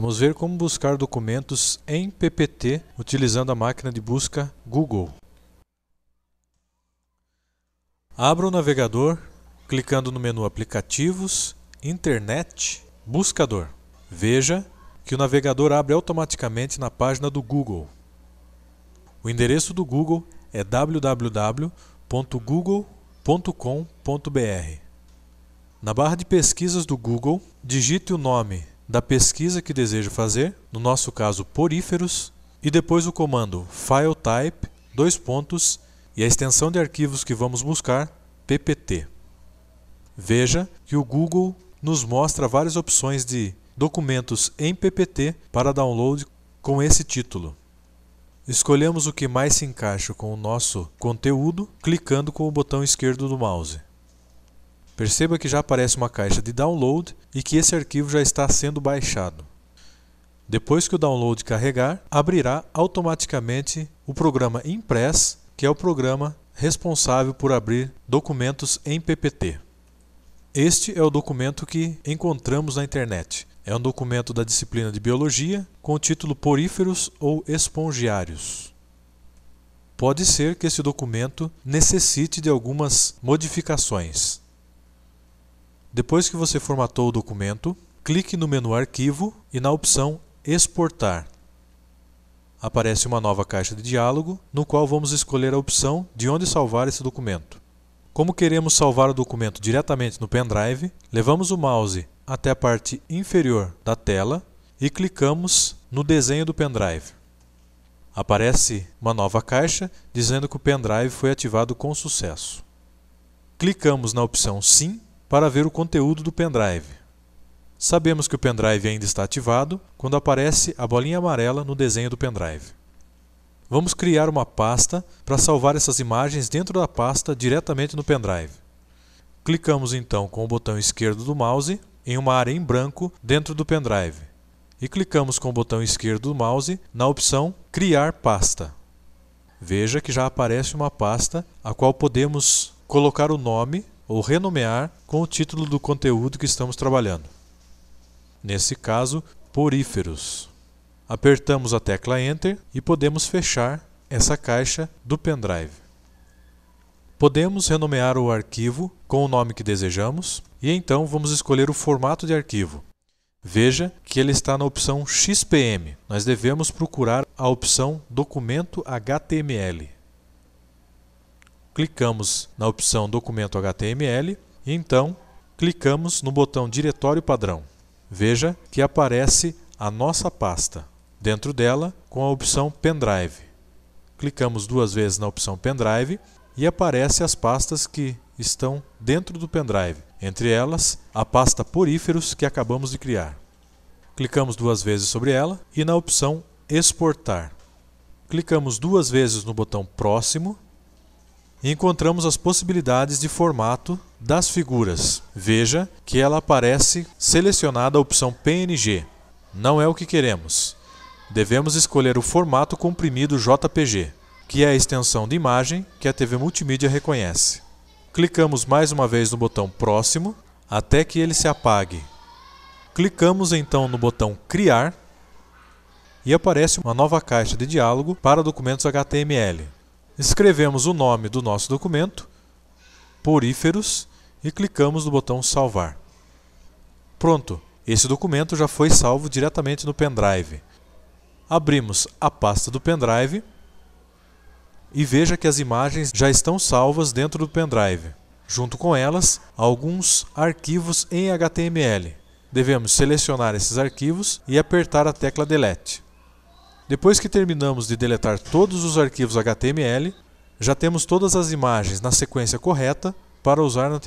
Vamos ver como buscar documentos em PPT utilizando a máquina de busca Google. Abra o navegador clicando no menu Aplicativos, Internet, Buscador. Veja que o navegador abre automaticamente na página do Google. O endereço do Google é www.google.com.br. Na barra de pesquisas do Google, digite o nome da pesquisa que desejo fazer, no nosso caso poríferos, e depois o comando file type, dois pontos, e a extensão de arquivos que vamos buscar, ppt. Veja que o Google nos mostra várias opções de documentos em ppt para download com esse título. Escolhemos o que mais se encaixa com o nosso conteúdo, clicando com o botão esquerdo do mouse. Perceba que já aparece uma caixa de download e que esse arquivo já está sendo baixado. Depois que o download carregar, abrirá automaticamente o programa Impress, que é o programa responsável por abrir documentos em PPT. Este é o documento que encontramos na internet. É um documento da disciplina de biologia com o título Poríferos ou Espongiários. Pode ser que esse documento necessite de algumas modificações. Depois que você formatou o documento, clique no menu Arquivo e na opção Exportar. Aparece uma nova caixa de diálogo, no qual vamos escolher a opção de onde salvar esse documento. Como queremos salvar o documento diretamente no pendrive, levamos o mouse até a parte inferior da tela e clicamos no desenho do pendrive. Aparece uma nova caixa dizendo que o pendrive foi ativado com sucesso. Clicamos na opção Sim para ver o conteúdo do pendrive. Sabemos que o pendrive ainda está ativado quando aparece a bolinha amarela no desenho do pendrive. Vamos criar uma pasta para salvar essas imagens dentro da pasta diretamente no pendrive. Clicamos então com o botão esquerdo do mouse em uma área em branco dentro do pendrive e clicamos com o botão esquerdo do mouse na opção Criar pasta. Veja que já aparece uma pasta a qual podemos colocar o nome ou renomear com o título do conteúdo que estamos trabalhando. Nesse caso, poríferos. Apertamos a tecla Enter e podemos fechar essa caixa do pendrive. Podemos renomear o arquivo com o nome que desejamos e então vamos escolher o formato de arquivo. Veja que ele está na opção XPM. Nós devemos procurar a opção Documento HTML clicamos na opção Documento HTML e então clicamos no botão Diretório Padrão. Veja que aparece a nossa pasta, dentro dela com a opção Pendrive. Clicamos duas vezes na opção Pendrive e aparece as pastas que estão dentro do pendrive, entre elas a pasta Poríferos que acabamos de criar. Clicamos duas vezes sobre ela e na opção Exportar. Clicamos duas vezes no botão Próximo encontramos as possibilidades de formato das figuras. Veja que ela aparece selecionada a opção PNG. Não é o que queremos. Devemos escolher o formato comprimido JPG, que é a extensão de imagem que a TV multimídia reconhece. Clicamos mais uma vez no botão Próximo até que ele se apague. Clicamos então no botão Criar e aparece uma nova caixa de diálogo para documentos HTML. Escrevemos o nome do nosso documento, Poríferos, e clicamos no botão Salvar. Pronto, esse documento já foi salvo diretamente no pendrive. Abrimos a pasta do pendrive e veja que as imagens já estão salvas dentro do pendrive. Junto com elas, alguns arquivos em HTML. Devemos selecionar esses arquivos e apertar a tecla Delete. Depois que terminamos de deletar todos os arquivos HTML, já temos todas as imagens na sequência correta para usar no